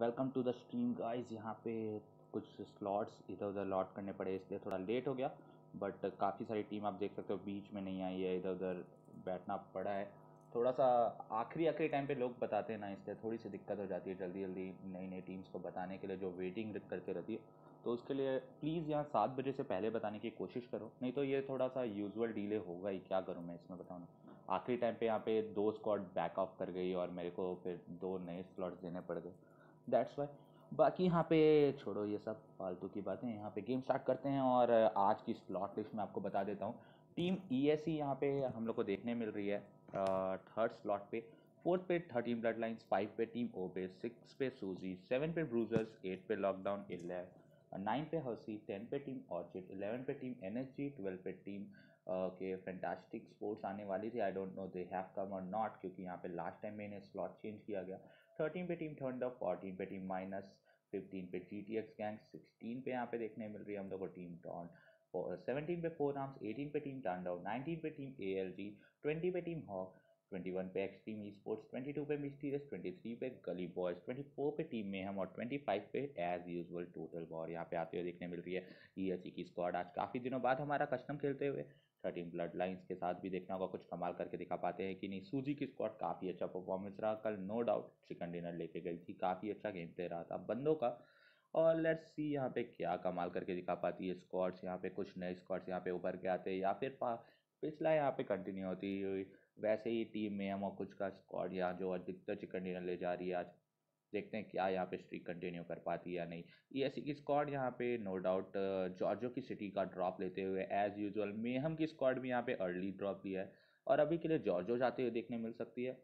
welcome to the stream guys यहाँ पे कुछ स्लॉट्स इधर उधर लॉट करने पड़े इसलिए थोड़ा लेट हो गया बट काफ़ी सारी टीम आप देख सकते हो बीच में नहीं आई है इधर उधर बैठना पड़ा है थोड़ा सा आखिरी आखिरी टाइम पे लोग बताते हैं ना इसलिए थोड़ी सी दिक्कत हो जाती है जल्दी जल्दी नई नई टीम्स को बताने के लिए जो वेटिंग करके रहती है तो उसके लिए प्लीज़ यहाँ सात बजे से पहले बताने की कोशिश करो नहीं तो ये थोड़ा सा यूजुअल डीले होगा ही क्या करूँ मैं इसमें बताऊँ आखिरी टाइम पे यहाँ पे दो स्कॉट बैक ऑफ कर गई और मेरे को फिर दो नए स्लॉट्स देने पड़ गए दैट्स वाई बाकी यहाँ पे छोड़ो ये सब फालतू की बातें यहाँ पे गेम स्टार्ट करते हैं और आज की स्लॉट लिस्ट में आपको बता देता हूँ टीम ई एस सी यहाँ पे हम लोग को देखने मिल रही है थर्ड स्लॉट पे फोर्थ पे थर्टीन ब्लड लाइन्स फाइव पे टीम ओ पे सिक्स पे सूजी सेवन पे ब्रूजर्स एट पे लॉकडाउन इलेवन नाइन पे हसी टेन पे टीम ऑर्चिड इलेवन पे team N S G twelve पे टीम के फैंटास्टिक स्पोर्ट्स आने वाली थी I don't know they have come और नॉट क्योंकि यहाँ पे लास्ट टाइम मैंने स्लॉट चेंज किया गया थर्टीन पे टीम थंडर फोर्टीन पे टीम माइनस फिफ्टीन पे G T X gang sixteen पे यहाँ पे देखने मिल रही है हम लोग को टीम टॉन सेवनटीन पे फोर आर्म्स एटीन पे टीम डाउन नाइनटीन पे team A L G twenty पे टीम हॉक ट्वेंटी वन पे extreme E sports twenty two पे मिस्टीरियस ट्वेंटी थ्री पे गली बॉयज ट्वेंटी फोर पे टीम में हम और ट्वेंटी फाइव पे एज यूजल टोटल बॉल यहाँ पे आते हुए देखने मिल रही है ई e एच e की स्क्वाड आज काफ़ी दिनों बाद हमारा कस्टम खेलते हुए थर्टीन ब्लड लाइन्स के साथ भी देखना होगा कुछ कमाल करके दिखा पाते हैं कि नहीं सूजी की स्क्वाड काफ़ी अच्छा परफॉर्मेंस रहा कल नो डाउट चिकन डिनर लेके गई थी काफ़ी अच्छा गेम प्ले रहा था बंदों का और लेट्स सी यहाँ पे क्या कमाल करके दिखा पाती है स्क्वाड्स यहाँ पे कुछ नए स्क्वाड्स यहाँ पे उभर के आते हैं या फिर पिछला यहाँ पे कंटिन्यू होती हुई वैसे ही टीम में हम और कुछ का स्क्वाड यहाँ जो अधिकतर चिकन डिनर ले जा रही है आज देखते हैं क्या यहाँ पे स्ट्रीक कंटिन्यू कर पाती है या नहीं ई एस की स्क्वाड यहाँ पे नो डाउट जॉर्जो की सिटी का ड्रॉप लेते हुए एज़ यूजल मेहम की स्क्वाड भी यहाँ पे अर्ली ड्रॉप लिया है और अभी के लिए जॉर्जो जाते हुए देखने मिल सकती है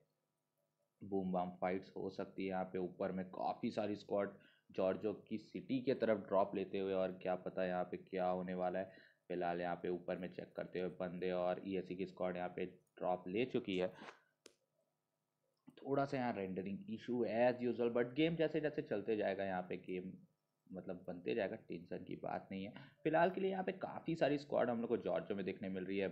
बूम बाम फाइट्स हो सकती है यहाँ पे ऊपर में काफ़ी सारी स्क्वाड जॉर्जो की सिटी के तरफ ड्रॉप लेते हुए और क्या पता यहाँ पे क्या होने वाला है फिलहाल यहाँ पे ऊपर में चेक करते हुए बंदे और ई e की स्क्वाड यहाँ पे ड्रॉप ले चुकी है थोड़ा सा यहाँ rendering issue as usual but game जैसे जैसे चलते जाएगा यहाँ पे गेम मतलब बनते जाएगा टेंशन की बात नहीं है फिलहाल के लिए यहाँ पे काफ़ी सारी स्क्वाड हम लोग को जॉर्जो में देखने मिल रही है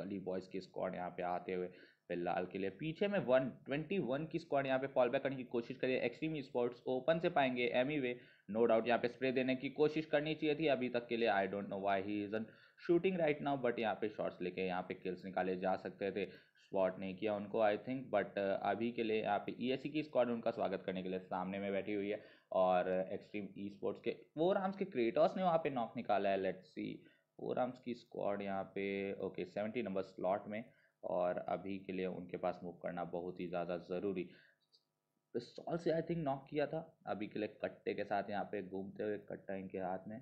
गली बॉयज़ की स्क्वाड यहाँ पे आते हुए फिलहाल के लिए पीछे में वन ट्वेंटी वन की स्क्वाड यहाँ पे फॉल बैक करने की कोशिश करिए एक्सट्रीम स्पोर्ट्स ओपन से पाएंगे एमी वे नो डाउट यहाँ पे स्प्रे देने की कोशिश करनी चाहिए थी अभी तक के लिए I don't know why he isn't shooting right now but यहाँ पे शॉट्स लेके यहाँ पे किल्स निकाले जा सकते थे स्पॉट नहीं किया उनको आई थिंक बट अभी के लिए यहाँ पे ई की स्क्वाड उनका स्वागत करने के लिए सामने में बैठी हुई है और एक्सट्रीम ई स्पोर्ट्स के वो राम्स के क्रिएटर्स ने वहाँ पे नॉक निकाला है लेट्स सी वो राम्स की स्क्वाड यहाँ पे ओके सेवेंटी नंबर स्लॉट में और अभी के लिए उनके पास मूव करना बहुत ही ज़्यादा ज़रूरी पिस्तौल से आई थिंक नॉक किया था अभी के लिए कट्टे के साथ यहाँ पे घूमते हुए कट्टा इनके हाथ में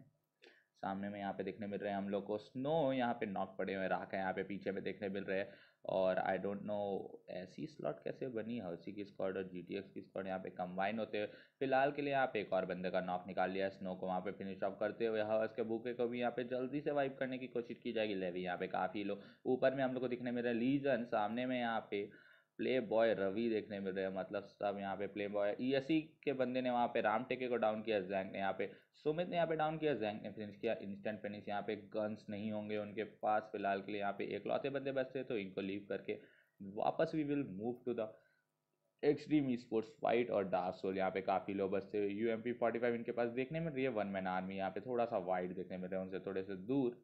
सामने में यहाँ पे देखने मिल रहे हैं हम लोग को स्नो यहाँ पे नॉक पड़े हुए राख है यहाँ पे पीछे में देखने मिल रहे हैं और आई डोंट नो ऐसी स्लॉट कैसे बनी है उसी की स्कॉड और जी की स्कॉड यहाँ पे कंबाइन होते हैं फिलहाल के लिए यहाँ पे एक और बंदे का नॉक निकाल लिया स्नो को वहाँ पे फिनिश ऑफ करते हुए हवस के भूखे को भी यहाँ पे जल्दी से वाइप करने की कोशिश की जाएगी लेवी यहाँ पे काफ़ी लोग ऊपर में हम लोग को दिखने मिल रहे हैं लीजन सामने में यहाँ पे प्ले बॉय रवि देखने मिल रहे हैं मतलब सब यहाँ पे प्ले बॉय ईएससी के बंदे ने वहाँ पे राम टेके को डाउन किया जैंक ने यहाँ पे सुमित ने यहाँ पे डाउन किया जैंक ने फिनिश किया इंस्टेंट फिनिश यहाँ पे गन्स नहीं होंगे उनके पास फिलहाल के लिए यहाँ पे एक लौते बंदे बचते तो इनको लीव करके वापस we will move to the extreme sports fight और डार्क सोल यहाँ पे काफ़ी लो बचते हुए U M P forty five इनके पास देखने मिल रही है वन मैन आर्मी यहाँ पे थोड़ा सा वाइड देखने मिल रहा है उनसे थोड़े से दूर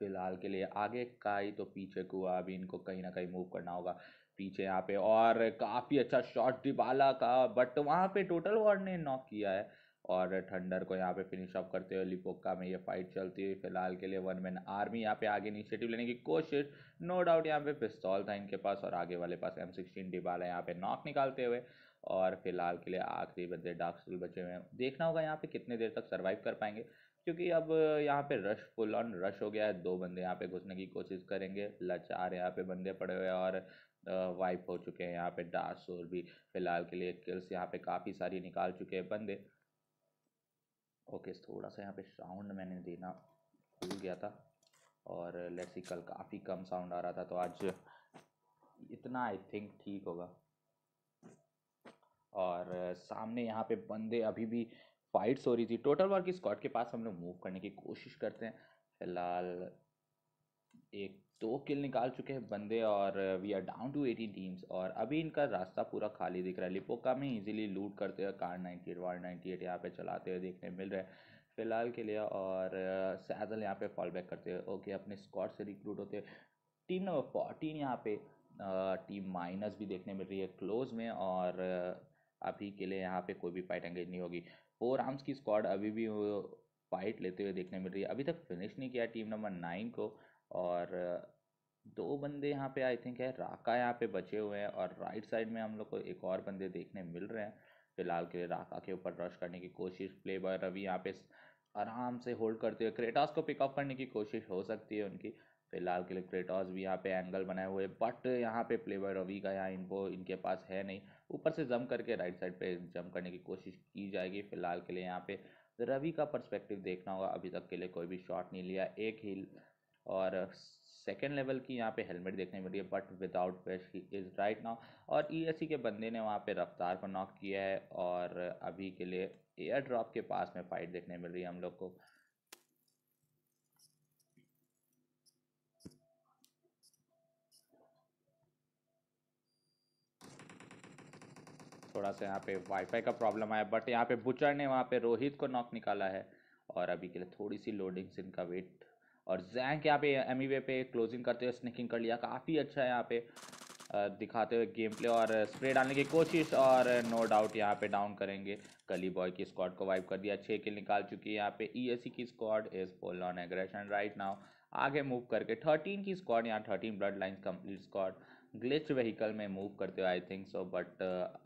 फ़िलहाल के लिए आगे का ही तो पीछे कुआ अभी इनको कहीं ना कहीं मूव करना होगा पीछे यहाँ पे और काफ़ी अच्छा शॉट डिबाला का बट वहाँ पे टोटल वार्ड ने नॉक किया है और ठंडर को यहाँ पे फिनिश ऑफ करते हुए लिपोक्का में ये फाइट चलती हुई फिलहाल के लिए वन मैन आर्मी यहाँ पे आगे इनिशिएटिव लेने की कोशिश नो डाउट यहाँ पे पिस्तौल था इनके पास और आगे वाले पास एम सिक्सटीन डिबाला यहाँ पे नॉक निकालते हुए और फिलहाल के लिए आखिरी बंदे डार्क स्टूल बचे हुए हैं देखना होगा यहाँ पे कितने देर तक सर्वाइव कर पाएंगे क्योंकि अब यहाँ पे रश फुल ऑन रश हो गया है दो बंदे यहाँ पे घुसने की कोशिश करेंगे लाचार यहाँ पे बंदे पड़े हुए और वाइप हो चुके हैं यहाँ पे डास और भी फिलहाल के लिए किल्स यहाँ पे काफ़ी सारी निकाल चुके हैं बंदे ओके थोड़ा सा यहाँ पे साउंड मैंने देना भूल गया था और लेट्स कल काफ़ी कम साउंड आ रहा था तो आज इतना आई थिंक ठीक होगा और सामने यहाँ पे बंदे अभी भी फाइट्स हो रही थी टोटल वर्क स्कॉट के पास हम लोग मूव करने की कोशिश करते हैं फिलहाल एक दो किल निकाल चुके हैं बंदे और we are down to eighteen teams और अभी इनका रास्ता पूरा खाली दिख रहा है लिपोका में इजीली लूट करते हैं car ninety eight war ninety eight यहाँ पे चलाते हुए देखने मिल रहे हैं फ़िलहाल के लिए और सैजल यहाँ पे फॉल बैक करते हैं ओके अपने स्कॉट से रिक्रूट होते हैं टीम नंबर फोर्टीन यहाँ पे टीम माइनस भी देखने मिल रही है क्लोज में और अभी के लिए यहाँ पे कोई भी फाइट एंगेज नहीं होगी फोर आर्म्स की स्क्वाड अभी भी फाइट लेते हुए देखने मिल रही है अभी तक फिनिश नहीं किया टीम नंबर नाइन को और दो बंदे यहाँ पे आई थिंक है राका यहाँ पे बचे हुए हैं और राइट साइड में हम लोग को एक और बंदे देखने मिल रहे हैं फिलहाल के लिए राका के ऊपर रश करने की कोशिश प्ले बॉय रवि यहाँ पे आराम से होल्ड करते हुए क्रेटास को पिकअप करने की कोशिश हो सकती है उनकी फिर लाल किले क्रेटॉस भी यहाँ पे एंगल बनाए हुए बट यहाँ पे प्लेवर रवि का यहाँ इनको इनके पास है नहीं ऊपर से जम करके राइट साइड पे जम करने की कोशिश की जाएगी फिलहाल के लिए यहाँ पे रवि का पर्सपेक्टिव देखना होगा अभी तक के लिए कोई भी शॉट नहीं लिया एक हिल और सेकेंड लेवल की यहाँ पे हेलमेट देखने मिल रही है but without he is right now और ई e के बंदे ने वहाँ पे रफ्तार पर नॉक किया है और अभी के लिए एयर ड्रॉप के पास में फाइट देखने मिल रही है हम लोग को थोड़ा सा यहाँ पे वाईफाई का प्रॉब्लम आया बट यहाँ पे बुचर ने वहाँ पे रोहित को नॉक निकाला है और अभी के लिए थोड़ी सी लोडिंग से इनका वेट और जैंक यहाँ पे एम पे क्लोजिंग करते हुए स्निकिंग कर लिया काफ़ी अच्छा है यहाँ पे दिखाते हुए गेम प्ले और स्प्रे डालने की कोशिश और नो डाउट यहाँ पे डाउन करेंगे गली बॉय की स्क्वाड को वाइप कर दिया छः किल निकाल चुकी है यहाँ पे सी e की squad is full on aggression right now आगे मूव करके थर्टीन की स्क्वाड यहाँ thirteen blood line complete squad glitch vehicle में मूव करते हो आई थिंक सो बट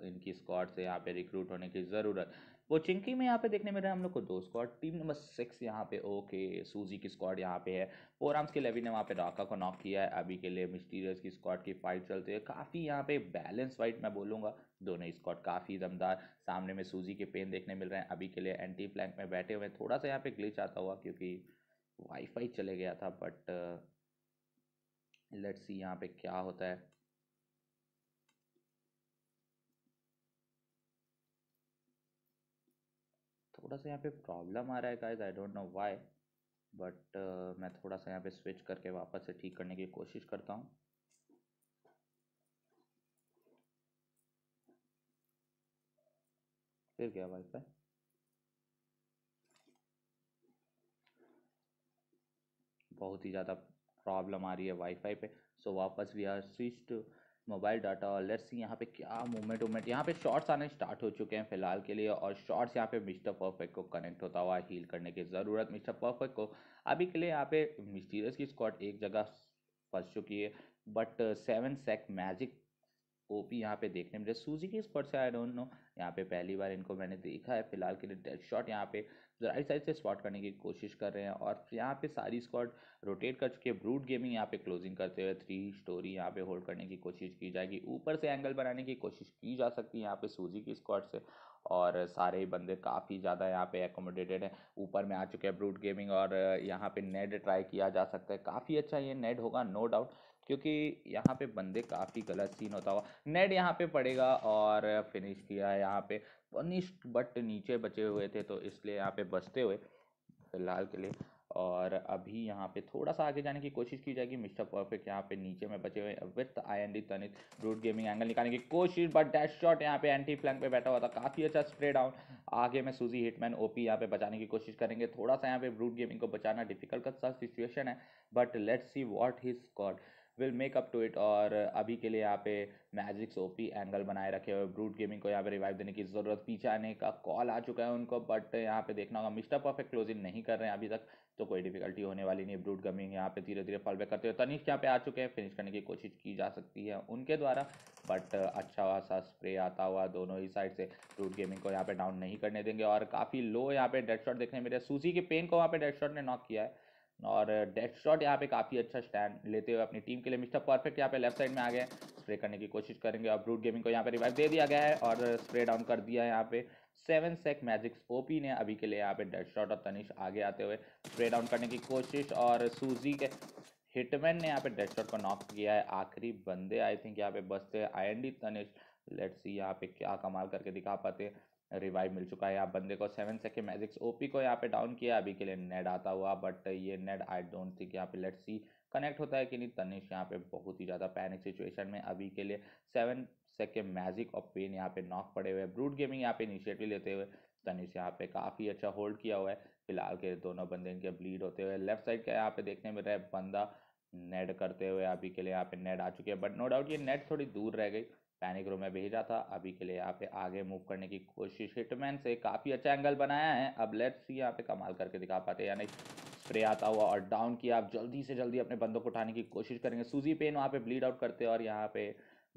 इनकी स्क्वाड से यहाँ पे रिक्रूट होने की ज़रूरत वो चिंकी में यहाँ पे देखने रहा रहे हम लोग को दो स्क्वाड टीम नंबर सिक्स यहाँ पे ओके सूजी की स्क्वाड यहाँ पे है फोर आर्म्स के लेवी ने वहाँ पे राका को नॉक किया है अभी के लिए मिस्टीरियस की स्क्वाड की फाइट चलती है काफ़ी यहाँ पे बैलेंस फाइट मैं बोलूँगा दोनों ही स्क्वाड काफ़ी दमदार सामने में सूजी के पेन देखने मिल रहे हैं अभी के लिए एंटी फ्लैंक में बैठे हुए हैं थोड़ा सा यहाँ पे ग्लिच आता हुआ क्योंकि वाईफाई चले गया था बट लेट्स सी यहाँ पे क्या होता है थोड़ा सा यहाँ पे प्रॉब्लम आ रहा है guys I don't know why but मैं थोड़ा सा यहाँ पे स्विच करके वापस से ठीक करने की कोशिश करता हूँ फिर गया वाईफाई बहुत ही ज़्यादा प्रॉब्लम आ रही है वाईफाई पे सो so, वापस we are switch to mobile data और लेट्स सी यहाँ पे क्या मूवमेंट वूमेंट यहाँ पे शॉर्ट्स आने स्टार्ट हो चुके हैं फिलहाल के लिए और शॉर्ट्स यहाँ पे मिस्टर परफेक्ट को कनेक्ट होता हुआ हील करने की ज़रूरत मिस्टर परफेक्ट को अभी के लिए यहाँ पे मिस्टीरियस की स्कॉट एक जगह फंस चुकी है but seven sec magic OP यहाँ पे देखने मिले सूजी की स्पॉट से आई डोंट नो यहाँ पे पहली बार इनको मैंने देखा है फिलहाल के लिए डेड शॉट यहाँ पे राइट साइड से स्पॉट करने की कोशिश कर रहे हैं और यहाँ पे सारी स्क्वाड रोटेट कर चुके है ब्रूड गेमिंग यहाँ पे क्लोजिंग करते हुए थ्री स्टोरी यहाँ पे होल्ड करने की कोशिश की जाएगी ऊपर से एंगल बनाने की कोशिश की जा सकती है यहाँ पे सूजी की स्क्वाड से और सारे बंदे काफ़ी ज़्यादा यहाँ पे एकोमोडेटेड हैं ऊपर में आ चुके हैं ब्रूड गेमिंग और यहाँ पे नेट ट्राई किया जा सकता है काफ़ी अच्छा ये नेट होगा नो डाउट क्योंकि यहाँ पे बंदे काफ़ी गलत सीन होता हुआ नेट यहाँ पे पड़ेगा और फिनिश किया है यहाँ पे कनिष्ठ बट नीचे बचे हुए थे तो इसलिए यहाँ पे बचते हुए फिलहाल के लिए और अभी यहाँ पे थोड़ा सा आगे जाने की कोशिश की जाएगी मिस्टर परफेक्ट यहाँ पे नीचे में बचे हुए with I N D Tanit root gaming angle निकालने की कोशिश बट डैश शॉट यहाँ पे एंटी फ्लैंक पे बैठा हुआ था काफ़ी अच्छा स्प्रे डाउन आगे में सूजी हिटमैन ओपी यहाँ पे बचाने की कोशिश करेंगे थोड़ा सा यहाँ पे रूट गेमिंग को बचाना डिफिकल्ट का सिचुएशन है but let's see what he squad will make up to it और अभी के लिए यहाँ पे मैजिक्स ओपी एंगल बनाए रखे हुए ब्रूट गेमिंग को यहाँ पे रिवाइव देने की ज़रूरत पीछे आने का कॉल आ चुका है उनको बट यहाँ पे देखना होगा मिस्टर परफेक्ट क्लोजिंग नहीं कर रहे हैं अभी तक तो कोई डिफिकल्टी होने वाली नहीं ब्रूट गेमिंग यहाँ पे धीरे धीरे फॉल बैक करते हुए तनिष्क यहाँ पे आ चुके हैं फिनिश करने की कोशिश की जा सकती है उनके द्वारा बट अच्छा खासा स्प्रे आता हुआ दोनों ही साइड से ब्रूट गेमिंग को यहाँ पे डाउन नहीं करने देंगे और काफ़ी लो यहाँ पे डेड शॉट देखने मिले सूजी के पेन को वहाँ पे डेड शॉट ने नॉक किया है और डेस्क शॉट यहाँ पे काफ़ी अच्छा स्टैंड लेते हुए अपनी टीम के लिए मिस्टर परफेक्ट यहाँ पे लेफ्ट साइड में आ गए स्प्रे करने की कोशिश करेंगे और ब्रूट गेमिंग को यहाँ पे रिवाइव दे दिया गया है और स्प्रे डाउन कर दिया है यहाँ पे सेवन सेक मैजिक्स ओपी ने अभी के लिए यहाँ पे डेड शॉट और तनिष आगे आते हुए स्प्रे डाउन करने की कोशिश और सूजी के हिटमैन ने यहाँ पे डेड शॉट को नॉक किया है आखिरी बंदे आई थिंक यहाँ पे बचते I N D Tanish let's यहाँ पे क्या कमाल करके दिखा पाते हैं रिवाइव मिल चुका है आप बंदे को सेवन सेकेंड मैजिक्स ओपी को यहाँ पे डाउन किया अभी के लिए नेड आता हुआ बट ये नेड आई डोंट थिंक यहाँ पे लेट सी कनेक्ट होता है कि नहीं तनिश यहाँ पे बहुत ही ज़्यादा पैनिक सिचुएशन में अभी के लिए सेवन सेकेंड मैजिक और पेन यहाँ पे नॉक पड़े हुए ब्रूड गेमिंग यहाँ पे इनिशिएटिव लेते हुए तनिश यहाँ पे काफ़ी अच्छा होल्ड किया हुआ है फिलहाल के दोनों बंदे इनके ब्लीड होते हुए लेफ्ट साइड का यहाँ पे देखने में रहे बंदा नेड करते हुए अभी के लिए यहाँ पे नेड आ चुके हैं बट नो डाउट ये नेट थोड़ी दूर रह गई पैनिक रो में भेजा था अभी के लिए यहाँ पे आगे मूव करने की कोशिश हिटमैन से काफ़ी अच्छा एंगल बनाया है अब लेट्स सी यहाँ पे कमाल करके दिखा पाते यानी स्प्रे आता हुआ और डाउन किया आप जल्दी से जल्दी अपने बंदों को उठाने की कोशिश करेंगे सूजी पेन वहाँ पे ब्लीड आउट करते हैं और यहाँ पे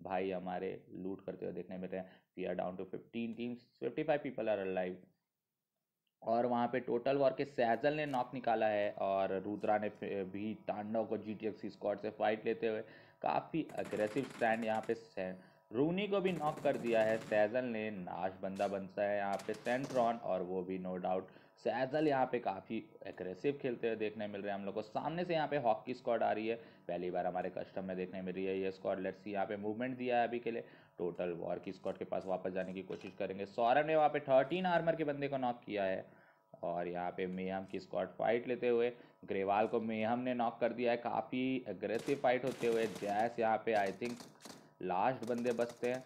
भाई हमारे लूट करते हुए देखने मिलते हैं we are down to fifteen teams fifty five people are alive और वहाँ पे टोटल वॉर के सहजल ने नॉक निकाला है और रुद्रा ने भी तांडव को जी टी स्क्वाड से फाइट लेते हुए काफ़ी अग्रेसिव स्टैंड यहाँ पे रूनी को भी नॉक कर दिया है सैजल ने नाश बंदा बनता है यहाँ पे सेंट्रॉन और वो भी नो डाउट सैजल यहाँ पे काफ़ी एग्रेसिव खेलते हुए देखने मिल रहे हैं हम लोग को सामने से यहाँ पे हॉकी स्क्वाड आ रही है पहली बार हमारे कस्टम में देखने मिल रही है ये स्क्वाड लेट्स यहाँ पे मूवमेंट दिया है अभी के लिए टोटल वॉर की स्क्वाड के पास वापस जाने की कोशिश करेंगे सौरभ ने वहाँ पर थर्टीन आर्मर के बंदे को नॉक किया है और यहाँ पे मेहम की स्क्वाड फाइट लेते हुए ग्रेवाल को मेहम ने नॉक कर दिया है काफ़ी एग्रेसिव फाइट होते हुए जैस यहाँ पे आई थिंक लास्ट बंदे बचते हैं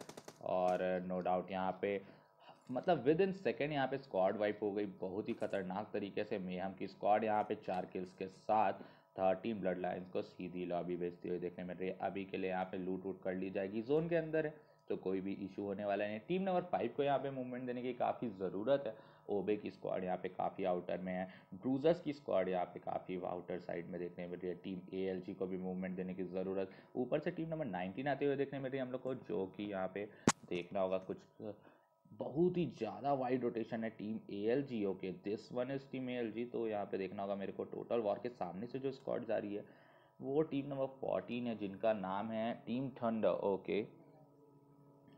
और नो डाउट यहाँ पे मतलब विद इन सेकेंड यहाँ पे स्क्वाड वाइप हो गई बहुत ही खतरनाक तरीके से मेहम की स्क्वाड यहाँ पे चार किल्स के साथ थर्टीन ब्लड लाइन्स को सीधी लॉबी भेजती हुई देखने मिल रही है अभी के लिए यहाँ पे लूट वूट कर ली जाएगी जोन के अंदर है तो कोई भी इशू होने वाला नहीं टीम नंबर फाइव को यहाँ पे मूवमेंट देने की काफ़ी ज़रूरत है ओबे की स्क्वाड यहाँ पे काफ़ी आउटर में है ब्रूजर्स की स्क्वाड यहाँ पे काफ़ी आउटर साइड में देखने मिल रही है टीम ए को भी मूवमेंट देने की ज़रूरत ऊपर से टीम नंबर नाइनटीन आते हुए देखने मिल रही है हम लोग को जो कि यहाँ पे देखना होगा कुछ बहुत ही ज़्यादा वाइड रोटेशन है team A L G okay this one is team A L G तो यहाँ पे देखना होगा मेरे को टोटल वॉर के सामने से जो स्क्वाड जा रही है वो टीम नंबर फोर्टीन है जिनका नाम है टीम थंडर ओके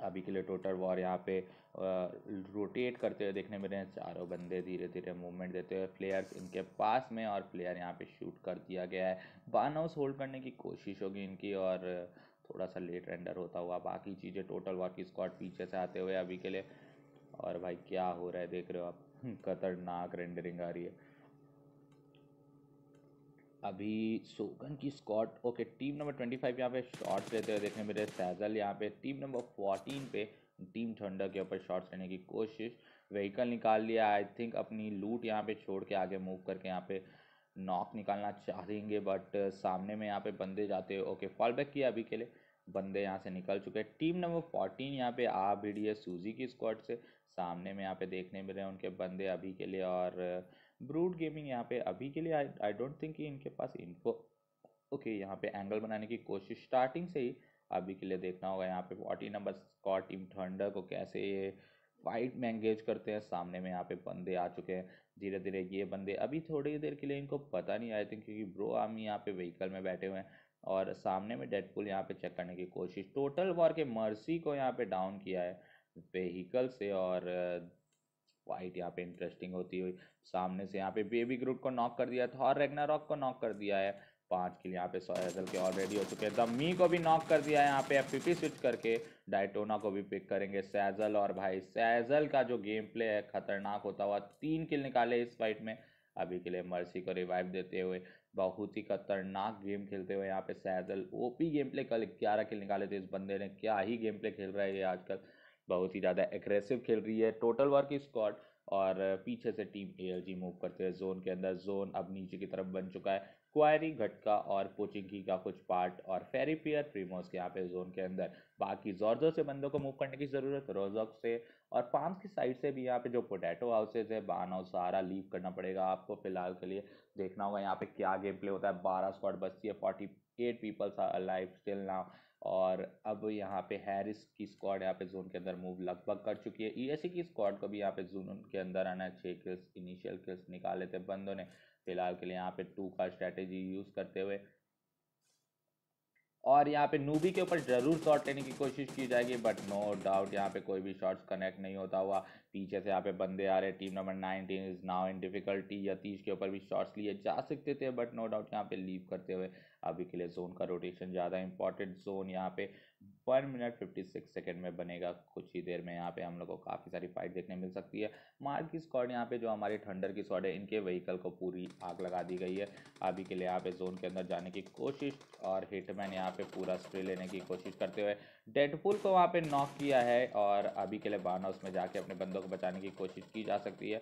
अभी के लिए टोटल वॉर यहाँ पे रोटेट करते हुए देखने मिले हैं चारों बंदे धीरे धीरे मूवमेंट देते हुए प्लेयर्स इनके पास में और प्लेयर यहाँ पे शूट कर दिया गया है बान हाउस होल्ड करने की कोशिश होगी इनकी और थोड़ा सा लेट रेंडर होता हुआ बाकी चीज़ें टोटल वर्क स्क्वाड स्कॉट पीछे से आते हुए अभी के लिए और भाई क्या हो रहा है देख रहे हो आप खतरनाक रेंडरिंग आ रही है अभी सोगन की squad okay team number twenty five यहाँ पे शॉट्स लेते हुए देखने मिले सैजल यहाँ पे टीम नंबर फोर्टीन पे टीम थंडर के ऊपर शॉट्स लेने की कोशिश व्हीकल निकाल लिया आई थिंक अपनी लूट यहाँ पे छोड़ के आगे मूव करके यहाँ पे नॉक निकालना चाहेंगे बट uh, सामने में यहाँ पे बंदे जाते हैं ओके फॉल बैक किया अभी के लिए बंदे यहाँ से निकल चुके हैं टीम नंबर फोर्टीन यहाँ पे आ भीड़ी है सूजी की स्क्वाड से सामने में यहाँ पे देखने मिले उनके बंदे अभी के लिए और ब्रूड uh, गेमिंग यहाँ पे अभी के लिए आई डोंट थिंक कि इनके पास इनको ओके यहाँ पे एंगल बनाने की कोशिश स्टार्टिंग से ही अभी के लिए देखना होगा यहाँ पे forty number squad team thunder को कैसे ये फाइट में एंगेज करते हैं सामने में यहाँ पे बंदे आ चुके हैं धीरे धीरे ये बंदे अभी थोड़ी देर के लिए इनको पता नहीं आई थिंक क्योंकि ब्रो आर्मी यहाँ पे व्हीकल में बैठे हुए हैं और सामने में डेडपुल यहाँ पे चेक करने की कोशिश टोटल वॉर के मर्सी को यहाँ पे डाउन किया है व्हीकल से और फाइट uh, यहाँ पे इंटरेस्टिंग होती हुई सामने से यहाँ पे बेबी ग्रुप को नॉक कर दिया था और रॉक को नॉक कर दिया है पाँच किल यहाँ पे हेजल के ऑलरेडी हो चुके हैं मी को भी नॉक कर दिया है यहाँ पे एफ स्विच करके डायटोना को भी पिक करेंगे सैजल और भाई सैजल का जो गेम प्ले है खतरनाक होता हुआ तीन किल निकाले इस फाइट में अभी के लिए मर्सी को रिवाइव देते हुए बहुत ही खतरनाक गेम खेलते हुए यहाँ पे सैजल ओपी गेम प्ले कल ग्यारह किल निकाले थे इस बंदे ने क्या ही गेम प्ले खेल रहा है ये आजकल बहुत ही ज़्यादा एग्रेसिव खेल रही है टोटल वर्क स्कॉट और पीछे से टीम ए मूव करते हैं जोन के अंदर जोन अब नीचे की तरफ बन चुका है क्वायरी घटका और पोचिंकी का कुछ पार्ट और फेरीपियर प्रीमोस के यहाँ पे जोन के अंदर बाकी ज़ोर ज़ोर से बंदों को मूव करने की ज़रूरत रोजॉक से और पाम्स की साइड से भी यहाँ पे जो पोटैटो हाउसेज है बान हाउस सारा लीव करना पड़ेगा आपको फिलहाल के लिए देखना होगा यहाँ पे क्या गेम प्ले होता है बारह स्क्वाड बचती है forty eight peoples life still now और अब यहाँ पे हैरिस की स्क्वाड यहाँ पे जोन के अंदर मूव लगभग कर चुकी है सी e e की स्क्वाड को भी यहाँ पे जोन के अंदर आना है छः किल्स इनिशियल किल्स निकाले थे बंदों ने फिलहाल के लिए यहाँ पे टू का स्ट्रैटेजी यूज़ करते हुए और यहाँ पे नूबी के ऊपर ज़रूर शॉट लेने की कोशिश की जाएगी बट नो डाउट यहाँ पे कोई भी शॉट्स कनेक्ट नहीं होता हुआ पीछे से यहाँ पे बंदे आ रहे team number nineteen is now in difficulty Yatish के ऊपर भी शॉट्स लिए जा सकते थे बट नो डाउट यहाँ पे लीव करते हुए अभी के लिए जोन का रोटेशन ज़्यादा इंपॉर्टेंट जोन यहाँ पे one minute fifty six second में बनेगा कुछ ही देर में यहाँ पे हम लोग को काफ़ी सारी फाइट देखने मिल सकती है मार्क की स्कॉड यहाँ पे जो हमारी ठंडर की स्कॉड है इनके व्हीकल को पूरी आग लगा दी गई है अभी के लिए यहाँ पे जोन के अंदर जाने की कोशिश और हिटमैन यहाँ पे पूरा स्प्रे लेने की कोशिश करते हुए डेडपुल को वहाँ पर नॉक किया है और अभी के लिए बाना उसमें जाके अपने बंदों को बचाने की कोशिश की जा सकती है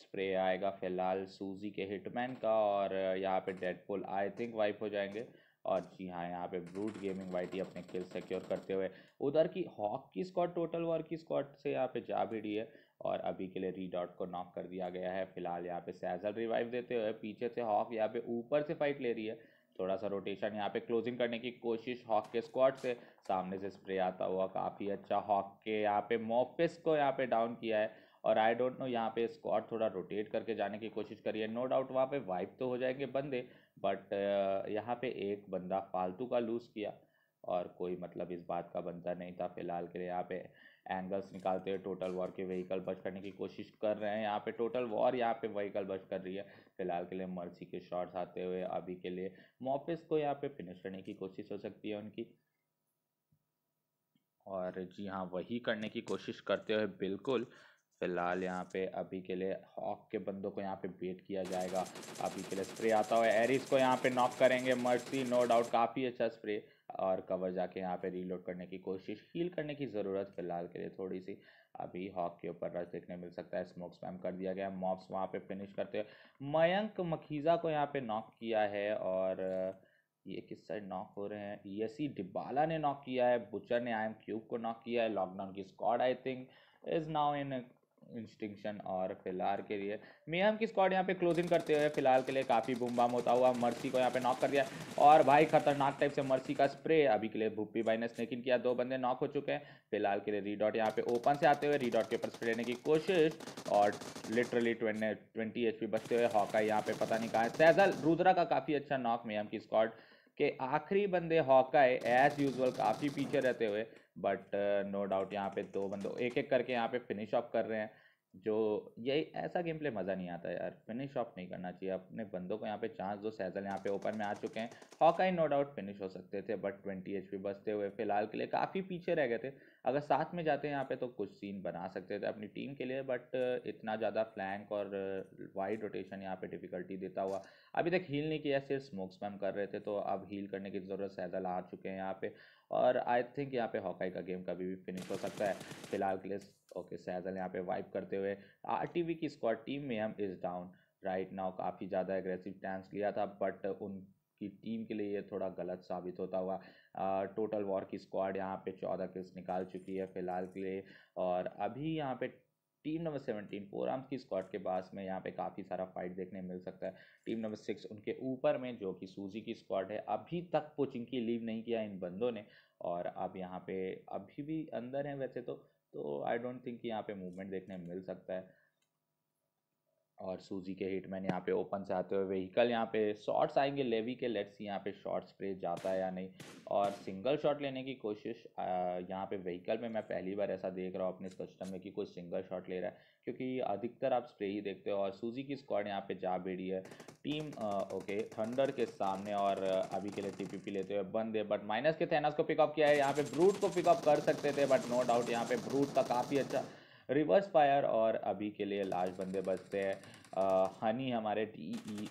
स्प्रे आएगा फिलहाल सूजी के हिटमैन का और यहाँ पे डेडपुल आई थिंक वाइप हो जाएंगे और जी हाँ यहाँ पे ब्रूट गेमिंग वाइटी अपने किल सिक्योर करते हुए उधर की हॉक की स्कॉट टोटल वॉर की स्कॉट से यहाँ पे जा भिड़ी है और अभी के लिए रीडॉट को नॉक कर दिया गया है फिलहाल यहाँ पे सैजल रिवाइव देते हुए पीछे से हॉक यहाँ पे ऊपर से फाइट ले रही है थोड़ा सा रोटेशन यहाँ पे क्लोजिंग करने की कोशिश हॉक के स्क्वाड से सामने से स्प्रे आता हुआ काफ़ी अच्छा हॉक के यहाँ पे मोफिस को यहाँ पे डाउन किया है और आई डोंट नो यहाँ पे स्क्वाड थोड़ा रोटेट करके जाने की कोशिश करिए नो डाउट वहाँ पे वाइप तो हो जाएंगे बंदे बट uh, यहाँ पे एक बंदा फालतू का लूज़ किया और कोई मतलब इस बात का बनता नहीं था फिलहाल के लिए यहाँ पे एंगल्स निकालते हुए टोटल वॉर के व्हीकल बच करने की कोशिश कर रहे हैं यहाँ पे टोटल वॉर यहाँ पे व्हीकल बच कर रही है फिलहाल के लिए मर्सी के शॉट्स आते हुए अभी के लिए मॉफिस को यहाँ पे फिनिश करने की कोशिश हो सकती है उनकी और जी हाँ वही करने की कोशिश करते हुए बिल्कुल फिलहाल यहाँ पे अभी के लिए हॉक के बंदों को यहाँ पे बेट किया जाएगा अभी के लिए स्प्रे आता हुआ एरिस को यहाँ पे नॉक करेंगे मर्सी नो डाउट काफ़ी अच्छा स्प्रे और कवर जाके यहाँ पे रीलोड करने की कोशिश हील करने की ज़रूरत फिलहाल के लिए थोड़ी सी अभी हॉक के ऊपर रश देखने मिल सकता है स्मोक स्पैम कर दिया गया मॉप्स वहाँ पे फिनिश करते हुए मयंक मखीज़ा को यहाँ पे नॉक किया है और ये किस साइड नॉक हो रहे हैं यसी डिबाला ने नॉक किया है बुचर ने आई एम क्यूब को नॉक किया है लॉकडाउन की squad I think is now in extinction और फिलहाल के लिए मियाम की स्क्वाड यहाँ पे क्लोजिंग करते हुए फिलहाल के लिए काफ़ी बुमबाम होता हुआ मर्सी को यहाँ पे नॉक कर दिया और भाई खतरनाक टाइप से मर्सी का स्प्रे अभी के लिए भुप्पी भाई ने स्नेकिन किया दो बंदे नॉक हो चुके हैं फिलहाल के लिए रीडॉट यहाँ पे ओपन से आते हुए रीडॉट के ऊपर स्प्रे लेने की कोशिश और लिटरली ट्वेंटी एच बचते हुए हॉका यहाँ पे पता नहीं कहा है सैजल रुद्रा का काफ़ी अच्छा नॉक मियाम की स्क्वाड के आखिरी बंदे हॉका एज यूजल काफ़ी पीछे रहते हुए बट नो डाउट यहाँ पे दो बंदो एक एक करके यहाँ पे फिनिश ऑफ कर रहे हैं जो यही ऐसा गेम प्ले मज़ा नहीं आता यार फिनिश ऑफ नहीं करना चाहिए अपने बंदों को यहाँ पे चांस दो सैजल यहाँ पे ओपन में आ चुके हैं हॉकाई नो डाउट फिनिश हो सकते थे बट ट्वेंटी एच बचते हुए फिलहाल के लिए काफ़ी पीछे रह गए थे अगर साथ में जाते हैं यहाँ पे तो कुछ सीन बना सकते थे अपनी टीम के लिए बट uh, इतना ज़्यादा फ्लैंक और वाइड uh, रोटेशन यहाँ पर डिफ़िकल्टी देता हुआ अभी तक हील नहीं किया सिर्फ स्मोक स्पैम कर रहे थे तो अब हील करने की ज़रूरत सैजल आ चुके हैं यहाँ पे और आई थिंक यहाँ पे हॉकाई का गेम कभी भी फिनिश हो सकता है फिलहाल के लिए ओके सैजल यहाँ पे वाइप करते हुए आर की स्क्वाड टीम में हम इज़ डाउन राइट नाउ काफ़ी ज़्यादा एग्रेसिव टैंस लिया था बट उन की टीम के लिए ये थोड़ा गलत साबित होता हुआ आ, टोटल वॉर की स्क्वाड यहाँ पे चौदह किल्स निकाल चुकी है फिलहाल के लिए और अभी यहाँ पे team number seventeen four arms की स्क्वाड के पास में यहाँ पे काफ़ी सारा फाइट देखने मिल सकता है टीम नंबर सिक्स उनके ऊपर में जो कि सूजी की स्क्वाड है अभी तक कोचिंग की लीव नहीं किया इन बंदों ने और अब यहाँ पे अभी भी अंदर हैं वैसे तो तो आई डोंट थिंक कि यहाँ पे मूवमेंट देखने मिल सकता है और सूजी के हिटमैन यहाँ पे ओपन से आते हुए व्हीकल यहाँ पे शॉट्स आएंगे लेवी के लेट्स यहाँ पे शॉर्ट्स पे जाता है या नहीं और सिंगल शॉट लेने की कोशिश यहाँ पे व्हीकल में मैं पहली बार ऐसा देख रहा हूँ अपने कस्टम में कि कोई सिंगल शॉट ले रहा है क्योंकि अधिकतर आप स्प्रे ही देखते हो और सूजी की स्क्वाड यहाँ पे जा बेड़ी है टीम आ, ओके थंडर के सामने और अभी के लिए टीपीपी लेते हुए बंद है बट माइनस के थेनास को पिकअप किया है यहाँ पे ब्रूट को पिकअप कर सकते थे बट नो डाउट यहाँ पे ब्रूट का काफ़ी अच्छा रिवर्स फायर और अभी के लिए लाश बंदे बचते हैं हनी हमारे टी ई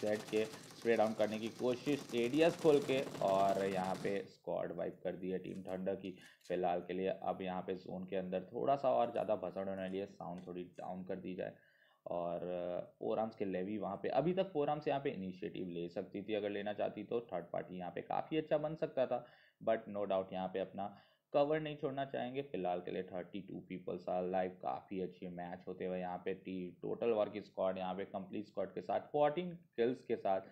सेट के स्प्रे डाउन करने की कोशिश एडियस खोल के और यहाँ पे स्क्वाड वाइप कर दी है टीम ठंडा की फिलहाल के लिए अब यहाँ पे जोन के अंदर थोड़ा सा और ज़्यादा भसड़ होने लिए साउंड थोड़ी डाउन कर दी जाए और फोराम्स के लेवी वहाँ पे अभी तक फोराम्स यहाँ पे इनिशिएटिव ले सकती थी अगर लेना चाहती तो थर्ड पार्टी यहाँ पे काफ़ी अच्छा बन सकता था बट नो डाउट यहाँ पे अपना कवर नहीं छोड़ना चाहेंगे फिलहाल के लिए thirty two peoples are live काफ़ी अच्छे मैच होते हुए यहाँ पे टी टोटल वर्क स्क्वाड यहाँ पे कंप्लीट स्क्वाड के साथ फोर्टीन किल्स के साथ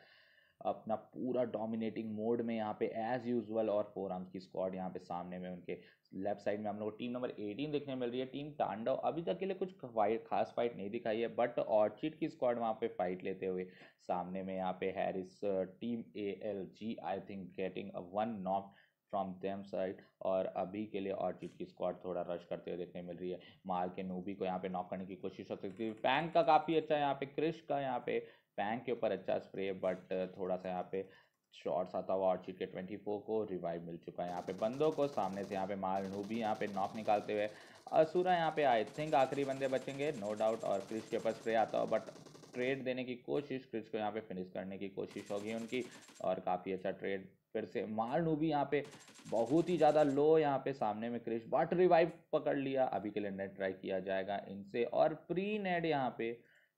अपना पूरा डोमिनेटिंग मोड में यहाँ पे एज यूजुअल और फोर आर्म्स की स्क्वाड यहाँ पे सामने में उनके लेफ्ट साइड में हम लोग टीम नंबर एटीन देखने मिल रही है टीम तांडव अभी तक के लिए कुछ फाइट खास फाइट नहीं दिखाई है बट ऑर्चिड की स्क्वाड वहाँ पे फाइट लेते हुए सामने में यहाँ पे Harris team A L G I think getting one not from them side और अभी के लिए ऑर्चिड की स्क्वाड थोड़ा रश करते हुए देखने मिल रही है माल के नूबी को यहाँ पे नॉक करने की कोशिश हो सकती है पैंक का काफ़ी अच्छा यहाँ पे क्रिश का यहाँ पे पैंक के ऊपर अच्छा स्प्रे बट uh, थोड़ा सा यहाँ पे शॉर्ट्स आता हुआ ऑर्चिड के 24 को रिवाइव मिल चुका है यहाँ पे बंदों को सामने से यहाँ पे माल नूबी यहाँ पे नॉक निकालते हुए असुरा यहाँ पे आई थिंक आखिरी बंदे बचेंगे नो डाउट और क्रिश के ऊपर स्प्रे आता हो बट ट्रेड देने की कोशिश क्रिस को यहाँ पे फिनिश करने की कोशिश होगी उनकी और काफ़ी अच्छा ट्रेड फिर से भी यहाँ पे बहुत ही ज़्यादा लो यहाँ पे सामने में क्रिश बट रिवाइव पकड़ लिया अभी के लिए नेट ट्राई किया जाएगा इनसे और प्री नेट यहाँ पे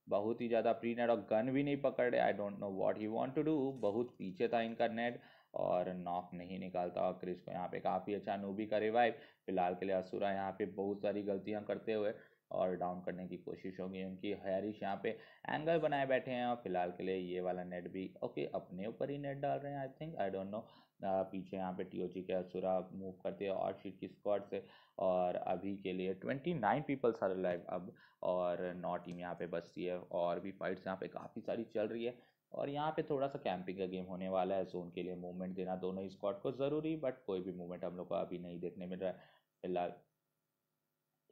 बहुत ही ज़्यादा प्री नेट और गन भी नहीं पकड़ रहे I don't know what he want to do बहुत पीछे था इनका नेट और नॉक नहीं निकालता और क्रिश को यहाँ पे काफ़ी अच्छा नूबी का रिवाइव फिलहाल के लिए असुरा यहाँ पे बहुत सारी गलतियाँ करते हुए और डाउन करने की कोशिश होगी उनकी हैरिश यहाँ पे एंगल बनाए बैठे हैं और फिलहाल के लिए ये वाला नेट भी ओके अपने ऊपर ही नेट डाल रहे हैं I think I don't know पीछे यहाँ पे टीओजी के असुरा मूव करते हैं और शीट की स्क्वाड से और अभी के लिए twenty nine peoples are live अब और नौ टीम यहाँ पे बचती है और भी फाइट्स यहाँ पे काफ़ी सारी चल रही है और यहाँ पे थोड़ा सा कैंपिंग का गेम होने वाला है जोन के लिए मूवमेंट देना दोनों ही स्क्वाड को ज़रूरी बट कोई भी मूवमेंट हम लोग को अभी नहीं देखने मिल रहा है फिलहाल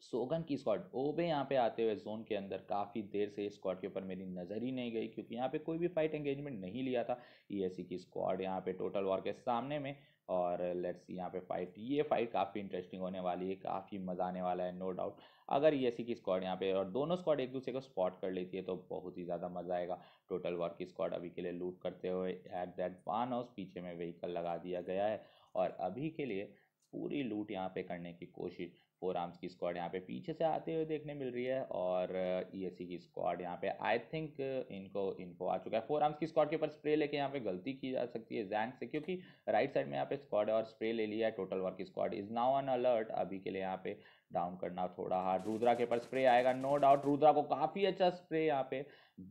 सोगन की स्क्वाड ओबे यहाँ पे आते हुए जोन के अंदर काफ़ी देर से स्क्वाड के ऊपर मेरी नज़र ही नहीं गई क्योंकि यहाँ पे कोई भी फाइट एंगेजमेंट नहीं लिया था सी e की स्क्वाड यहाँ पे टोटल वॉर के सामने में और लेट्स यहाँ पे फाइट ये फाइट काफ़ी इंटरेस्टिंग होने वाली है काफ़ी मज़ा आने वाला है नो डाउट अगर ई e की स्क्वाड यहाँ पे और दोनों स्क्वाड एक दूसरे को स्पॉट कर लेती है तो बहुत ही ज़्यादा मज़ा आएगा टोटल वॉर की स्क्वाड अभी के लिए लूट करते हुए एट दैट वन हाउस पीछे में व्हीकल लगा दिया गया है और अभी के लिए पूरी लूट यहाँ पे करने की कोशिश फोर आर्म्स की स्क्वाड यहाँ पे पीछे से आते हुए देखने मिल रही है और ईएससी e की स्क्वाड यहाँ पे आई थिंक इनको इनको आ चुका है फोर आर्म्स की स्क्वाड के ऊपर स्प्रे लेके यहाँ पे गलती की जा सकती है जैंग से क्योंकि राइट साइड में यहाँ पे स्क्वाड और स्प्रे ले लिया है total work squad is now on alert अभी के लिए यहाँ पे डाउन करना थोड़ा हार्ड रुद्रा के ऊपर स्प्रे आएगा नो डाउट रुद्रा को काफ़ी अच्छा स्प्रे यहाँ पे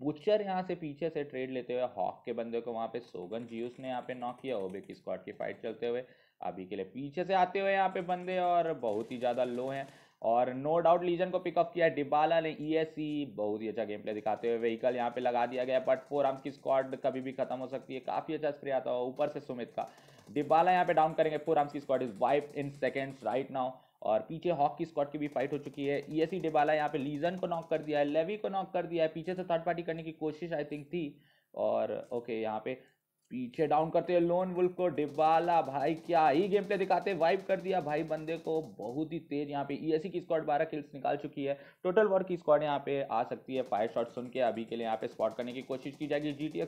बुचर यहाँ से पीछे से ट्रेड लेते हुए हॉक के बंदे को वहाँ पे सोगन जियूस ने यहाँ पे नॉक किया ओबे की स्क्वाड की फाइट चलते हुए अभी के लिए पीछे से आते हुए यहाँ पे बंदे और बहुत ही ज़्यादा लो हैं और नो डाउट लीजन को पिकअप किया डिबाला ने सी e बहुत ही अच्छा गेम प्ले दिखाते हुए व्हीकल यहाँ पे लगा दिया गया बट फोर आर्म्स की स्क्वाड कभी भी खत्म हो सकती है काफ़ी अच्छा स्प्रे आता हुआ ऊपर से सुमित का डिबाला यहाँ पे डाउन करेंगे फोर आर्म्स की squad is wife in seconds right now और पीछे हॉक की स्क्वाड की भी फाइट हो चुकी है ई सी डिबाला यहाँ पे लीजन को नॉक कर दिया है लेवी को नॉक कर दिया है पीछे से थर्ड पार्टी करने की कोशिश आई थिंक थी और ओके यहाँ पे पीछे डाउन करते हैं लोन वुल्फ को डिबाला भाई क्या ही गेम प्ले दिखाते वाइप कर दिया भाई बंदे को बहुत ही तेज यहाँ पे ईएससी e की स्क्वाड बारह किल्स निकाल चुकी है टोटल वर्क की स्क्वाड यहाँ पे आ सकती है फाइव शॉट सुन के अभी के लिए यहाँ पे स्पॉट करने की कोशिश की जाएगी जी टी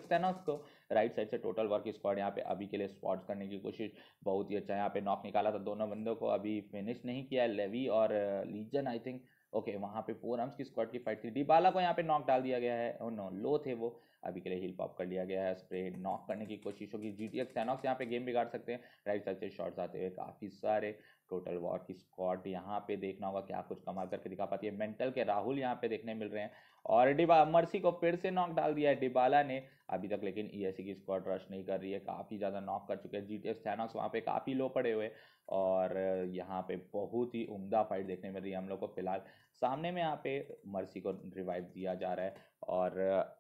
को राइट साइड से टोटल वर्क स्क्वाड यहाँ पे अभी के लिए स्पॉट करने की कोशिश बहुत ही अच्छा यहाँ पे नॉक निकाला था दोनों बंदों को अभी फिनिश नहीं किया है लेवी और लीजन आई थिंक ओके वहाँ पे फोर आर्म्स की स्क्वाड की फाइट थी डिबाला को यहाँ पे नॉक डाल दिया गया है और नो लो थे वो अभी के लिए हिल पॉप कर लिया गया है स्प्रे नॉक करने की कोशिश होगी जी टी एक्स एनॉक्स यहाँ पे गेम बिगाड़ सकते हैं राइट साइड से शॉट्स आते हुए काफ़ी सारे टोटल वॉर की स्क्वाड यहाँ पे देखना होगा क्या कुछ कमाल करके दिखा पाती है मेंटल के राहुल यहाँ पे देखने मिल रहे हैं और डिबा मर्सी को फिर से नॉक डाल दिया है डिबाला ने अभी तक लेकिन ई e की स्क्वाड रश नहीं कर रही है काफ़ी ज़्यादा नॉक कर चुके हैं जी टी एक्स एनॉक्स वहाँ पे काफ़ी लो पड़े हुए और यहाँ पे बहुत ही उम्दा फाइट देखने मिल रही है हम लोग को फिलहाल सामने में यहाँ पे मर्सी को रिवाइव दिया जा रहा है और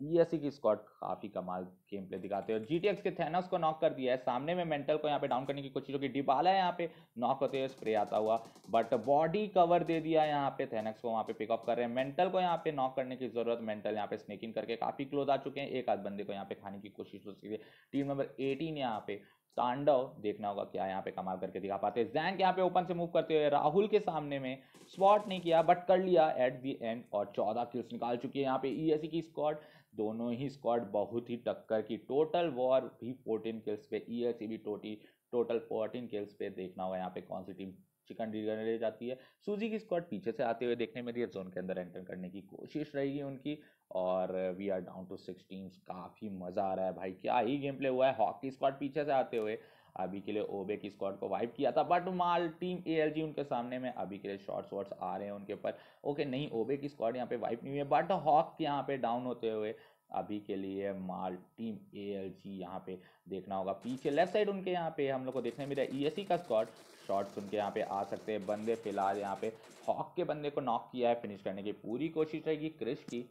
ई e की स्कॉट काफ़ी कमाल गेम प्ले दिखाते हैं और जी के थैनस को नॉक कर दिया है सामने में मेंटल को यहाँ पे डाउन करने की कोशिश होगी डिबाला है यहाँ पे नॉक होते हुए स्प्रे आता हुआ बट बॉडी कवर दे दिया है यहाँ पे थैनक्स को वहाँ पे पिकअप कर रहे हैं मेंटल को यहाँ पे नॉक करने की ज़रूरत मेंटल यहाँ पे स्नेकिंग करके काफ़ी क्लोज आ चुके हैं एक आध बंदे को यहाँ पे खाने की कोशिश हो सकती है टीम नंबर एटीन यहाँ पे तांडव देखना होगा क्या यहाँ पे कमाल करके दिखा पाते हैं जैंक यहाँ पे ओपन से मूव करते हुए राहुल के सामने में स्पॉट नहीं किया बट कर लिया एट दी एंड और चौदह किल्स निकाल चुकी है यहाँ पे ई e की स्क्वाड दोनों ही स्क्वाड बहुत ही टक्कर की टोटल वॉर भी फोर्टीन किल्स पे ई e भी टोटी टोटल फोर्टीन किल्स पे देखना होगा यहाँ पे कौन सी टीम चिकन डिनर ले जाती है सूजी की स्क्वाड पीछे से आते हुए देखने में रेड जोन के अंदर एंटर करने की कोशिश रहेगी उनकी और we are down to six teams काफ़ी मज़ा आ रहा है भाई क्या ही गेम प्ले हुआ है हॉकी स्क्वाड पीछे से आते हुए अभी के लिए ओबे की स्क्वाड को वाइप किया था बट माल टीम जी उनके सामने में अभी के लिए शॉर्ट्स वॉर्ट्स आ रहे हैं उनके ऊपर ओके नहीं ओबे की स्क्वाड यहाँ पे वाइप नहीं हुई है बट हॉक यहाँ पे डाउन होते हुए अभी के लिए माल टीम ए एल जी यहाँ पे देखना होगा पीछे लेफ्ट साइड उनके यहाँ पे हम लोग को देखने मिला ई एस सी का स्क्वाड शॉट सुन के यहाँ पे आ सकते हैं बंदे फिलहाल यहाँ पे हॉक के बंदे को नॉक किया है फिनिश करने की पूरी कोशिश रहेगी क्रिश की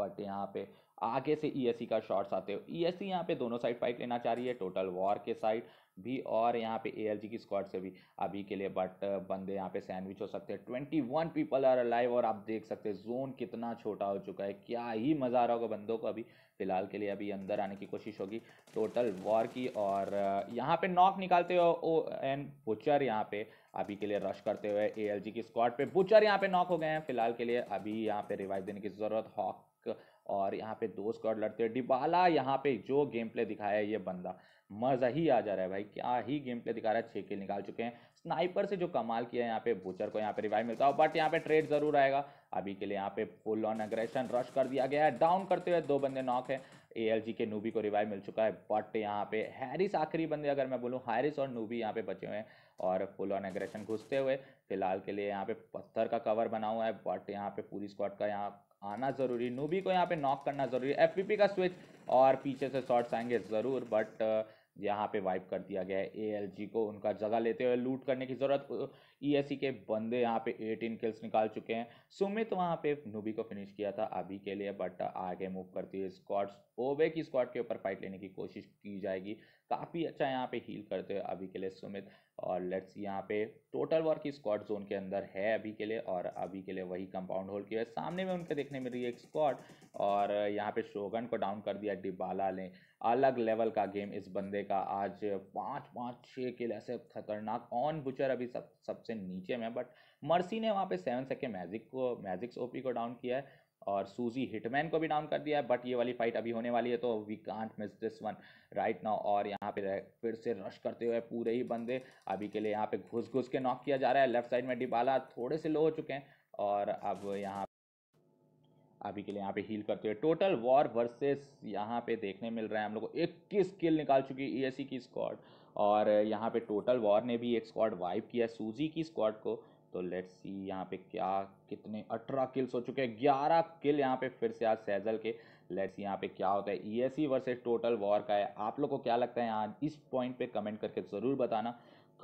बट यहाँ पे आगे से ई e का शॉट्स आते हो ई एस यहाँ पे दोनों साइड फाइट लेना चाह रही है टोटल वॉर के साइड भी और यहाँ पे जी की स्क्वाड से भी अभी के लिए बट uh, बंदे यहाँ पे सैंडविच हो सकते हैं twenty one people are alive और आप देख सकते हैं जोन कितना छोटा हो चुका है क्या ही मज़ा आ रहा होगा बंदों को अभी फिलहाल के लिए अभी अंदर आने की कोशिश होगी टोटल वॉर की और uh, यहाँ पे नॉक निकालते हो ओ एन बुचर यहाँ पे अभी के लिए रश करते हुए जी की स्क्वाड पर बुचर यहाँ पे नॉक हो गए हैं फिलहाल के लिए अभी यहाँ पे रिवाइव देने की ज़रूरत हॉक और यहाँ पे दो स्क्वाड लड़ते हैं डिबाला यहाँ पे जो गेम प्ले दिखाया है ये बंदा मज़ा ही आ जा रहा है भाई क्या ही गेम प्ले दिखा रहा है छः किल निकाल चुके हैं स्नाइपर से जो कमाल किया है यहाँ पे बुचर को यहाँ पे रिवाइव मिलता है बट यहाँ पे ट्रेड जरूर आएगा अभी के लिए यहाँ पे फुल ऑन अग्रेशन रश कर दिया गया है डाउन करते हुए दो बंदे नॉक है ए के नूबी को रिवाइव मिल चुका है बट यहाँ पे हैरिस आखिरी बंदे अगर मैं बोलूँ हैरिस और नूबी यहाँ पे बचे हुए हैं और फुल ऑन एग्रेशन घुसते हुए फिलहाल के लिए यहाँ पे पत्थर का कवर बना हुआ है बट यहाँ पे पूरी स्क्वाड का यहाँ आना ज़रूरी नूबी को यहाँ पे नॉक करना ज़रूरी एफ पी पी का स्विच और पीछे से शॉर्ट्स आएंगे ज़रूर बट uh, यहाँ पे वाइप कर दिया गया है ए को उनका जगह लेते हुए लूट करने की ज़रूरत ई uh, e के बंदे यहाँ पे एटीन किल्स निकाल चुके हैं सुमित वहाँ पे नूबी को फिनिश किया था अभी के लिए बट uh, आगे मूव करती है स्कॉट्स ओवे की स्कॉट के ऊपर फाइट लेने की कोशिश की जाएगी काफ़ी अच्छा यहाँ पे हील करते हुए अभी के लिए सुमित और लेट्स यहाँ पे टोटल वर्क स्कॉट जोन के अंदर है अभी के लिए और अभी के लिए वही कंपाउंड होल की है सामने में उनके देखने में रही है एक स्क्वाड और यहाँ पे शोगन को डाउन कर दिया डिबाला ने अलग लेवल का गेम इस बंदे का आज पाँच पाँच छः किल ऐसे खतरनाक ऑन बुचर अभी सब सबसे नीचे में बट मर्सी ने वहाँ पे सेवन सेकेंड मैजिक को मैजिक्स ओपी को डाउन किया है और सूजी हिटमैन को भी डाउन कर दिया है बट ये वाली फाइट अभी होने वाली है तो we can't miss this one right now और यहाँ पे फिर से रश करते हुए पूरे ही बंदे अभी के लिए यहाँ पे घुस घुस के नॉक किया जा रहा है लेफ्ट साइड में डिबाला थोड़े से लो हो चुके हैं और अब यहाँ अभी के लिए यहाँ पे हील करते हुए टोटल वॉर वर्सेस यहाँ पे देखने मिल रहा है हम लोग को इक्कीस किल निकाल चुकी है ई e की स्क्वाड और यहाँ पे टोटल वॉर ने भी एक स्क्वाड वाइप किया सूजी की स्क्वाड को तो लेट्स सी यहाँ पे क्या कितने अठारह किल्स हो चुके हैं ग्यारह किल यहाँ पे फिर से आज सैजल के लेट्स यहाँ पे क्या होता है E S C versus total war का है आप लोग को क्या लगता है यहाँ इस पॉइंट पे कमेंट करके ज़रूर बताना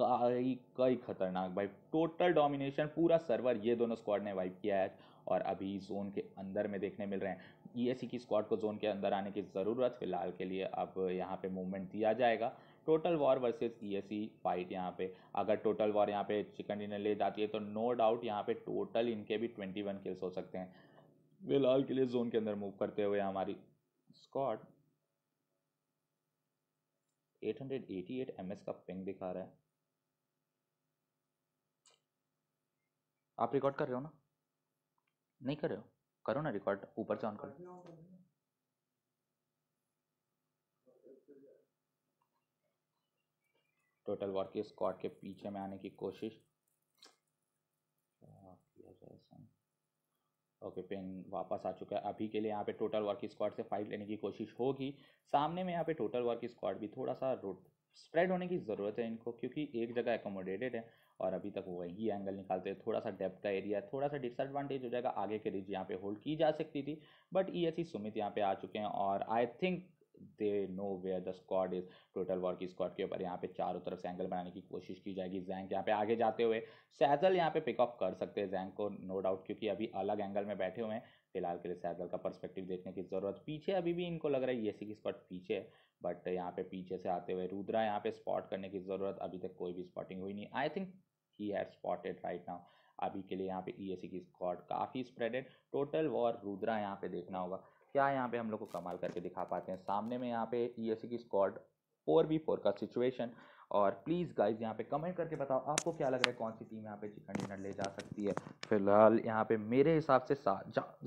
कई कई खतरनाक भाई टोटल डोमिनेशन पूरा सर्वर ये दोनों स्क्वाड ने वाइप किया है और अभी जोन के अंदर में देखने मिल रहे हैं ई e की स्क्वाड को जोन के अंदर आने की ज़रूरत फ़िलहाल के लिए अब यहाँ पे मूवमेंट दिया जाएगा total war versus ESC fight यहाँ पे अगर टोटल वॉर यहाँ पे चिकन डिनर ले जाती है तो नो डाउट यहाँ पे टोटल इनके भी ट्वेंटी वन किल्स हो सकते हैं फिलहाल के लिए जोन के अंदर मूव करते हुए हमारी स्कॉट 888 एमएस का पिंग दिखा रहा है आप रिकॉर्ड कर रहे हो ना नहीं कर रहे हो करो ना रिकॉर्ड ऊपर से ऑन करो टोटल वर्क के स्कॉट के पीछे में आने की कोशिश ओके पेन वापस आ चुका है अभी के लिए यहाँ पे टोटल वर्क स्क्वाड से फाइट लेने की कोशिश होगी सामने में यहाँ पे टोटल वर्क स्क्वाड भी थोड़ा सा रोड स्प्रेड होने की ज़रूरत है इनको क्योंकि एक जगह एकोमोडेटेड है और अभी तक वही एंगल निकालते हैं थोड़ा सा डेप्थ का एरिया थोड़ा सा डिसएडवांटेज हो जाएगा आगे के रिज यहाँ पे होल्ड की जा सकती थी बट ई एस सुमित यहाँ पे आ चुके हैं और I think they know where the squad is total work squad के ऊपर यहाँ पे चारों तरफ से एंगल बनाने की कोशिश की जाएगी जैंक यहाँ पे आगे जाते हुए सैजल यहाँ पे पिकअप कर सकते हैं जैंक को नो डाउट क्योंकि अभी अलग एंगल में बैठे हुए हैं फिलहाल के लिए सैजल का परस्पेक्टिव देखने की ज़रूरत पीछे अभी भी इनको लग रहा है ये e सी की स्पॉट पीछे है बट यहाँ पे पीछे से आते हुए रुद्रा यहाँ पे स्पॉट करने की ज़रूरत अभी तक कोई भी स्पॉटिंग हुई नहीं I think he has spotted right now अभी के लिए यहाँ पे ई e की स्क्वाड काफ़ी स्प्रेडेड टोटल वॉर रुद्रा यहाँ पे देखना होगा क्या यहाँ पे हम लोग को कमाल करके दिखा पाते हैं सामने में यहाँ पे ई e की स्क्वाड फोर बी फोर का सिचुएशन और प्लीज़ गाइज यहाँ पे कमेंट करके बताओ आपको क्या लग रहा है कौन सी टीम यहाँ पे चिकन डिनर ले जा सकती है फिलहाल यहाँ पे मेरे हिसाब से सा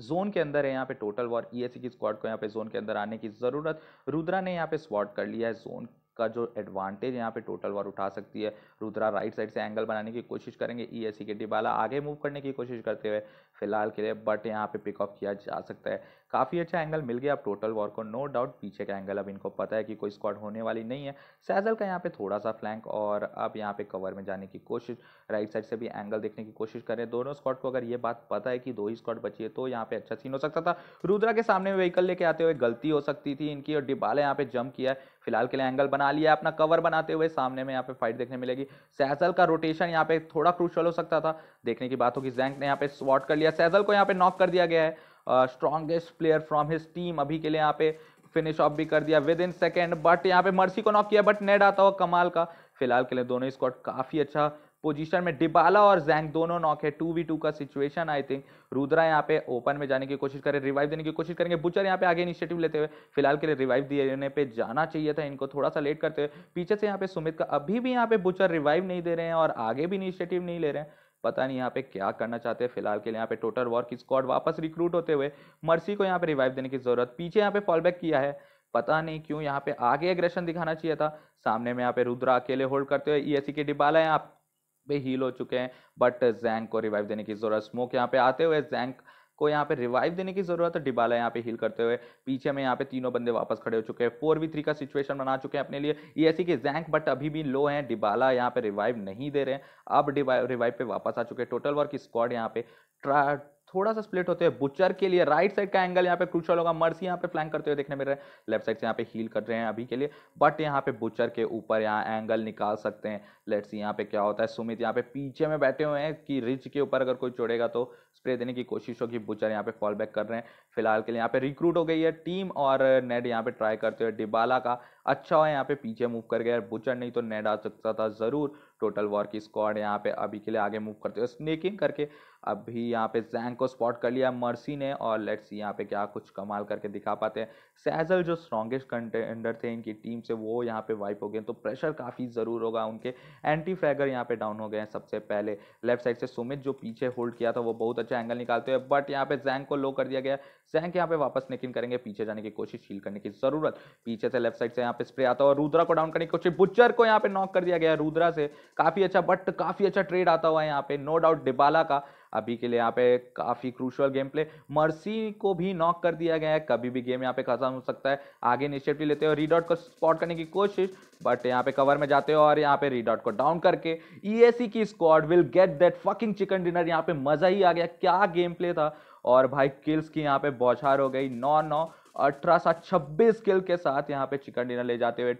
जोन के अंदर है यहाँ पे टोटल वॉर ई की स्क्वाड को यहाँ पे जोन के अंदर आने की ज़रूरत रुद्रा ने यहाँ पे स्वाट कर लिया है जोन का जो एडवांटेज यहाँ पे टोटल वॉर उठा सकती है रुद्रा राइट साइड से एंगल बनाने की कोशिश करेंगे ई एस सी के डिबाला आगे मूव करने की कोशिश करते हुए फिलहाल के लिए बट यहाँ पे पिकअप किया जा सकता है काफ़ी अच्छा एंगल मिल गया अब टोटल वॉर को नो डाउट पीछे का एंगल अब इनको पता है कि कोई स्क्वाड होने वाली नहीं है सैजल का यहाँ पे थोड़ा सा फ्लैंक और अब यहाँ पे कवर में जाने की कोशिश राइट साइड से भी एंगल देखने की कोशिश कर हैं दोनों स्क्वाड को अगर ये बात पता है कि दो ही स्क्वाड बची है तो यहाँ पे अच्छा सीन हो सकता था रुद्रा के सामने व्हीकल लेके आते हुए गलती हो सकती थी इनकी और डिबाला यहाँ पे जंप किया है फिलहाल के लिए एंगल बना लिया अपना कवर बनाते हुए सामने में यहाँ पे फाइट देखने मिलेगी सैजल का रोटेशन यहाँ पे थोड़ा क्रूशल हो सकता था देखने की बात होगी जैंक ने यहाँ पे स्वॉट कर लिया सैजल को यहाँ पे नॉक कर दिया गया है strongest player from his team अभी के लिए यहाँ पे फिनिश ऑफ भी कर दिया विद इन सेकेंड बट यहाँ पे मर्सी को नॉक किया बट नेट आता हुआ कमाल का फिलहाल के लिए दोनों स्कॉट काफ़ी अच्छा पोजीशन में डिबाला और जैंग दोनों नॉक है टू वी टू का सिचुएशन आई थिंक रुद्रा यहाँ पे ओपन में जाने की कोशिश करें रिवाइव देने की कोशिश करेंगे बुचर यहाँ पे आगे इनिशिएटिव लेते हुए फिलहाल के लिए रिवाइव देने पे जाना चाहिए था इनको थोड़ा सा लेट करते हुए पीछे से यहाँ पे सुमित का अभी भी यहाँ पे बुचर रिवाइव नहीं दे रहे हैं और आगे भी इनिशिएटिव नहीं ले रहे हैं पता नहीं यहाँ पे क्या करना चाहते हैं फिलहाल के लिए यहाँ पे टोटल वॉर की स्क्वाड वापस रिक्रूट होते हुए मर्सी को यहाँ पे रिवाइव देने की जरूरत पीछे यहाँ पे फॉल बैक किया है पता नहीं क्यों यहाँ पे आगे एग्रेशन दिखाना चाहिए था सामने में यहाँ पे रुद्रा अकेले होल्ड करते हुए ईएससी के डिबाला यहाँ पे हील हो चुके हैं बट जैंक को रिवाइव देने की ज़रूरत स्मोक यहाँ पे आते हुए जैंक को यहाँ पे रिवाइव देने की ज़रूरत है डिबाला यहाँ पे हील करते हुए पीछे में यहाँ पे तीनों बंदे वापस खड़े हो चुके हैं फोर वी थ्री का सिचुएशन बना चुके हैं अपने लिए ये एस कि जैंक बट अभी भी लो हैं डिबाला यहाँ पे रिवाइव नहीं दे रहे हैं अब रिवाइव पे वापस आ चुके हैं टोटल वर्क स्क्वाड यहाँ पे ट्रा थोड़ा सा स्प्लिट होते हैं बुचर के लिए राइट साइड का एंगल यहाँ पे क्रूशल होगा मर्सी यहाँ पे फ्लैंक करते हुए देखने मिल रहे हैं लेफ्ट साइड से यहाँ पे हील कर रहे हैं अभी के लिए बट यहाँ पे बुचर के ऊपर यहाँ एंगल निकाल सकते हैं लेट्स यहाँ पे क्या होता है सुमित यहाँ पे पीछे में बैठे हुए हैं कि रिच के ऊपर अगर कोई चुड़ेगा तो स्प्रे देने की कोशिश होगी बुचर यहाँ पे फॉल बैक कर रहे हैं फिलहाल के लिए यहाँ पे रिक्रूट हो गई है टीम और नेड यहाँ पे ट्राई करते हुए डिबाला का अच्छा हुआ यहाँ पे पीछे मूव कर गया बुचर नहीं तो नेड आ सकता था जरूर टोटल वॉर की स्क्वाड यहाँ पे अभी के लिए आगे मूव करते हुए स्नेकिंग करके अभी यहाँ पे जैंग को स्पॉट कर लिया मर्सी ने और लेट्स यहाँ पे क्या कुछ कमाल करके दिखा पाते हैं सैजल जो स्ट्रॉन्गेस्ट कंटेंडर थे इनकी टीम से वो यहाँ पे वाइप हो गए तो प्रेशर काफ़ी ज़रूर होगा उनके एंटी फ्रैगर यहाँ पे डाउन हो गए हैं सबसे पहले लेफ्ट साइड से सुमित जो पीछे होल्ड किया था वो बहुत अच्छा एंगल निकालते हैं बट यहाँ पे जैंग को लो कर दिया गया जैंग यहाँ पे वापस निकिन करेंगे पीछे जाने की कोशिश हील करने की ज़रूरत पीछे से लेफ्ट साइड से यहाँ पे स्प्रे आता है और रुद्रा को डाउन करने की कोशिश बुच्चर को यहाँ पे नॉक कर दिया गया रुद्रा से काफ़ी अच्छा बट काफ़ी अच्छा ट्रेड आता हुआ है यहाँ पे नो डाउट डिबाला का अभी के लिए यहाँ पे काफ़ी क्रूशल गेम प्ले मर्सी को भी नॉक कर दिया गया है कभी भी गेम यहाँ पे खत्म हो सकता है आगे इनिशिएटिव लेते हो रीडॉट को स्पॉट करने की कोशिश बट यहाँ पे कवर में जाते हो और यहाँ पे रीडॉट को डाउन करके ईएसी e की squad will get that fucking chicken dinner यहाँ पे मज़ा ही आ गया क्या गेम प्ले था और भाई किल्स की यहाँ पे बौछार हो गई नौ नौ अठारह सा छब्बीस किल के साथ यहाँ पे चिकन डिनर ले जाते हुए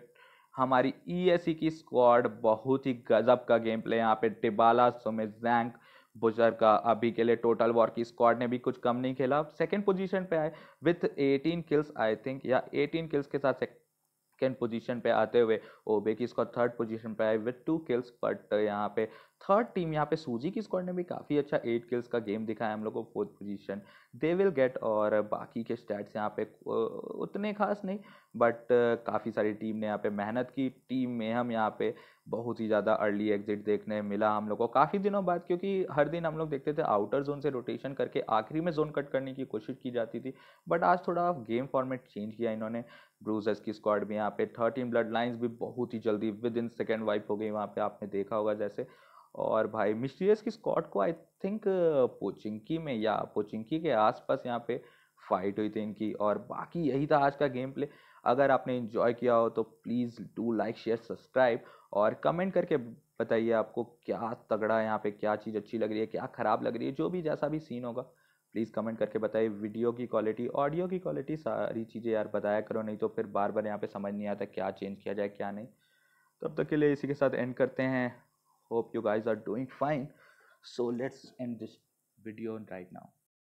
हमारी ई e की स्क्वाड बहुत ही गजब का गेम प्ले यहाँ पे टिबाला सुमित जैंक बुजर का अभी के लिए टोटल वॉर की स्क्वाड ने भी कुछ कम नहीं खेला सेकेंड पोजीशन पे आए विथ 18 किल्स आई थिंक या 18 किल्स के साथ सेकेंड पोजीशन पे आते हुए ओबे की स्क्वाड थर्ड पोजीशन पे आए विथ टू किल्स बट यहाँ पे थर्ड टीम यहाँ पे सूजी की स्क्वाड ने भी काफ़ी अच्छा एट किल्स का गेम दिखाया हम लोग को fourth position they will get और बाकी के स्टैट्स यहाँ पे उतने खास नहीं बट काफ़ी सारी टीम ने यहाँ पे मेहनत की टीम में हम यहाँ पे बहुत ही ज़्यादा अर्ली एग्जिट देखने मिला हम लोग को काफ़ी दिनों बाद क्योंकि हर दिन हम लोग देखते थे आउटर जोन से रोटेशन करके आखिरी में जोन कट करने की कोशिश की जाती थी बट आज थोड़ा गेम फॉर्मेट चेंज किया इन्होंने ब्रूजर्स की स्क्वाड भी यहाँ पे थर्टीन ब्लड लाइन्स भी बहुत ही जल्दी विद इन सेकेंड वाइप हो गई वहाँ पर आपने देखा होगा जैसे और भाई मिस्टीरियस की स्कॉट को आई थिंक पोचिंकी में या पोचिंकी के आसपास यहाँ पे फाइट हुई थी इनकी और बाकी यही था आज का गेम प्ले अगर आपने इन्जॉय किया हो तो please do like share subscribe और कमेंट करके बताइए आपको क्या तगड़ा यहाँ पे क्या चीज़ अच्छी लग रही है क्या ख़राब लग रही है जो भी जैसा भी सीन होगा प्लीज़ कमेंट करके बताइए वीडियो की क्वालिटी ऑडियो की क्वालिटी सारी चीज़ें यार बताया करो नहीं तो फिर बार बार यहाँ पे समझ नहीं आता क्या चेंज किया जाए क्या नहीं तब तक के लिए इसी के साथ एंड करते हैं hope you guys are doing fine so let's end this video right now